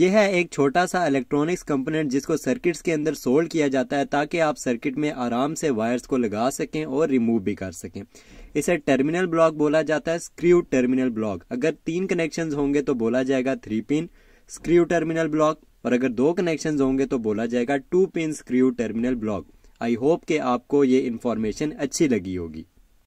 यह है एक छोटा सा इलेक्ट्रॉनिक्स कंपोनेंट जिसको सर्किट्स के अंदर सोल्ड किया जाता है ताकि आप सर्किट में आराम से वायर्स को लगा सकें और रिमूव भी कर सकें इसे टर्मिनल ब्लॉक बोला जाता है स्क्रू टर्मिनल ब्लॉक अगर तीन कनेक्शन होंगे तो बोला जाएगा three pin screw terminal block और अगर दो कनेक्शन होंगे तो बोला जाएगा two pin screw terminal block I hope के आपको ये इन्फॉर्मेशन अच्छी लगी होगी